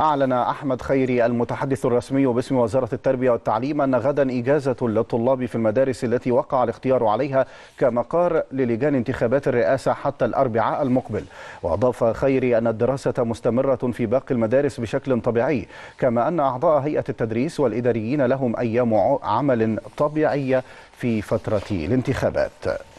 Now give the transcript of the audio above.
أعلن أحمد خيري المتحدث الرسمي باسم وزارة التربية والتعليم أن غدا إجازة للطلاب في المدارس التي وقع الاختيار عليها كمقار للجان انتخابات الرئاسة حتى الأربعاء المقبل وأضاف خيري أن الدراسة مستمرة في باقي المدارس بشكل طبيعي كما أن أعضاء هيئة التدريس والإداريين لهم أيام عمل طبيعية في فترة الانتخابات